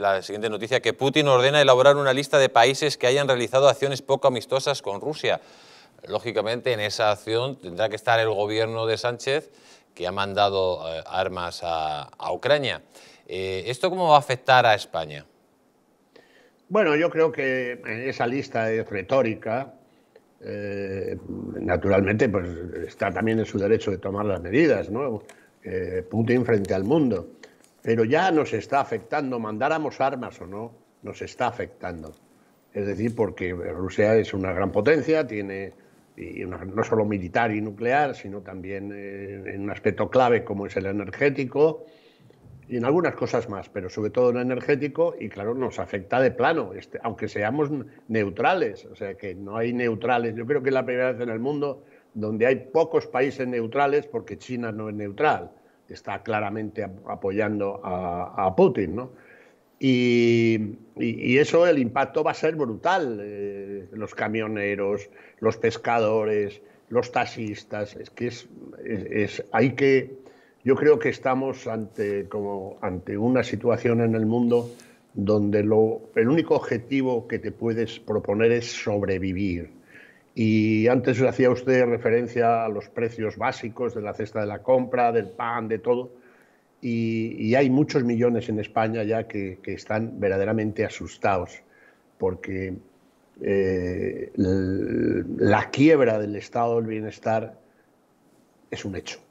la siguiente noticia, que Putin ordena elaborar una lista de países que hayan realizado acciones poco amistosas con Rusia. Lógicamente, en esa acción tendrá que estar el gobierno de Sánchez, que ha mandado eh, armas a, Ucrania. Eh, ¿Esto cómo va a afectar a España? Bueno, yo creo que en esa lista es retórica. Eh, naturalmente, pues, está también en su derecho de tomar las medidas, ¿no? Putin frente al mundo pero ya nos está afectando, mandáramos armas o no, nos está afectando. Es decir, porque Rusia es una gran potencia, tiene no solo militar y nuclear, sino también eh, en un aspecto clave como es el energético y en algunas cosas más, pero sobre todo en el energético y claro, nos afecta de plano, este, aunque seamos neutrales, o sea que no hay neutrales. Yo creo que es la primera vez en el mundo donde hay pocos países neutrales porque China no es neutral está claramente apoyando a, Putin, ¿no? Y, eso, el impacto va a ser brutal. Eh, los camioneros, los pescadores, los taxistas, es que hay que, yo creo que estamos ante, como, ante una situación en el mundo donde lo, el único objetivo que te puedes proponer es sobrevivir y antes hacía usted referencia a los precios básicos de la cesta de la compra, del pan, de todo. Y, hay muchos millones en España ya que, están verdaderamente asustados porque eh, la quiebra del estado del bienestar es un hecho.